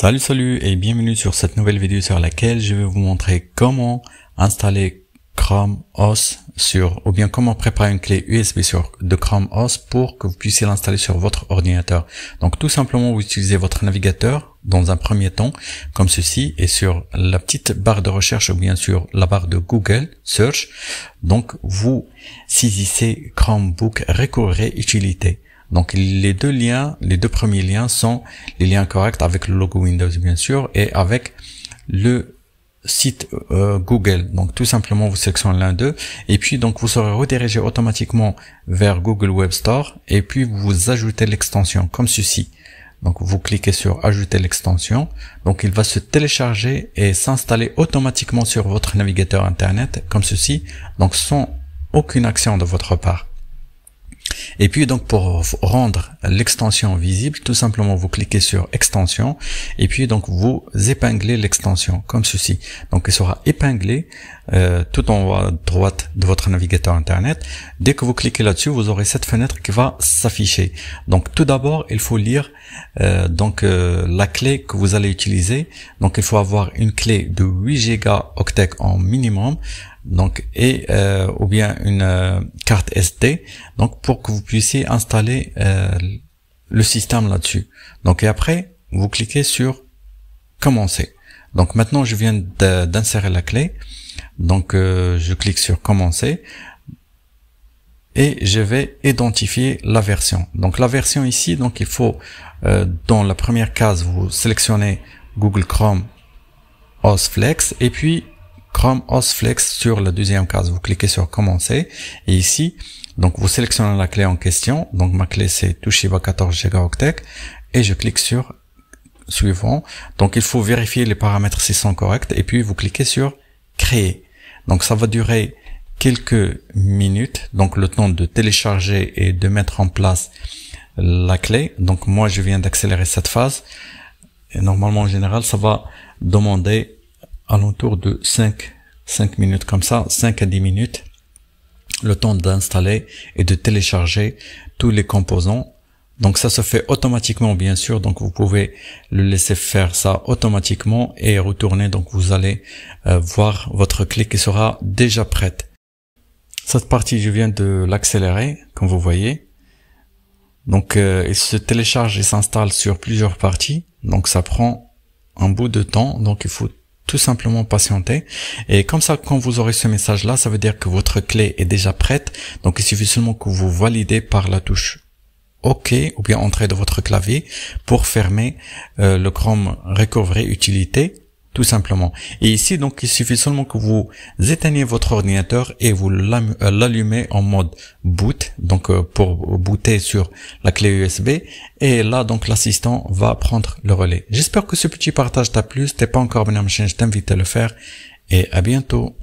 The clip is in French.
Salut salut et bienvenue sur cette nouvelle vidéo sur laquelle je vais vous montrer comment installer Chrome OS sur ou bien comment préparer une clé USB sur de Chrome OS pour que vous puissiez l'installer sur votre ordinateur. Donc tout simplement vous utilisez votre navigateur dans un premier temps comme ceci et sur la petite barre de recherche ou bien sur la barre de Google Search donc vous saisissez Chromebook Recovery Utilité. Donc les deux liens, les deux premiers liens sont les liens corrects avec le logo Windows bien sûr et avec le site euh, Google. Donc tout simplement vous sélectionnez l'un d'eux et puis donc vous serez redirigé automatiquement vers Google Web Store et puis vous ajoutez l'extension comme ceci. Donc vous cliquez sur ajouter l'extension. Donc il va se télécharger et s'installer automatiquement sur votre navigateur internet comme ceci. Donc sans aucune action de votre part. Et puis donc pour rendre l'extension visible, tout simplement vous cliquez sur extension et puis donc vous épinglez l'extension comme ceci. Donc il sera épinglé euh, tout en haut à droite de votre navigateur internet. Dès que vous cliquez là-dessus, vous aurez cette fenêtre qui va s'afficher. Donc tout d'abord, il faut lire euh, donc euh, la clé que vous allez utiliser. Donc il faut avoir une clé de 8 gigaoctets en minimum donc et ou bien une carte SD donc pour que vous installer euh, le système là-dessus. Donc et après, vous cliquez sur commencer. Donc maintenant, je viens d'insérer la clé. Donc euh, je clique sur commencer et je vais identifier la version. Donc la version ici, donc il faut euh, dans la première case vous sélectionnez Google Chrome OS Flex et puis Chrome OS Flex sur la deuxième case. Vous cliquez sur commencer et ici, donc vous sélectionnez la clé en question. Donc ma clé c'est Toshiba 14 GHz et je clique sur suivant. Donc il faut vérifier les paramètres s'ils sont corrects et puis vous cliquez sur créer. Donc ça va durer quelques minutes, donc le temps de télécharger et de mettre en place la clé. Donc moi je viens d'accélérer cette phase. Et normalement en général ça va demander alentour de 5, 5 minutes comme ça, 5 à 10 minutes, le temps d'installer et de télécharger tous les composants. Donc ça se fait automatiquement bien sûr, donc vous pouvez le laisser faire ça automatiquement et retourner, donc vous allez euh, voir votre clé qui sera déjà prête. Cette partie, je viens de l'accélérer, comme vous voyez. Donc euh, il se télécharge et s'installe sur plusieurs parties, donc ça prend un bout de temps, donc il faut tout simplement patienter. Et comme ça, quand vous aurez ce message-là, ça veut dire que votre clé est déjà prête. Donc il suffit seulement que vous validez par la touche OK ou bien Entrée de votre clavier pour fermer euh, le Chrome Recovery Utilité tout simplement. Et ici, donc, il suffit seulement que vous éteignez votre ordinateur et vous euh, l'allumez en mode boot, donc euh, pour booter sur la clé USB. Et là, donc, l'assistant va prendre le relais. J'espère que ce petit partage t'a plu. Si t'es pas encore abonné à ma chaîne, je t'invite à le faire. Et à bientôt.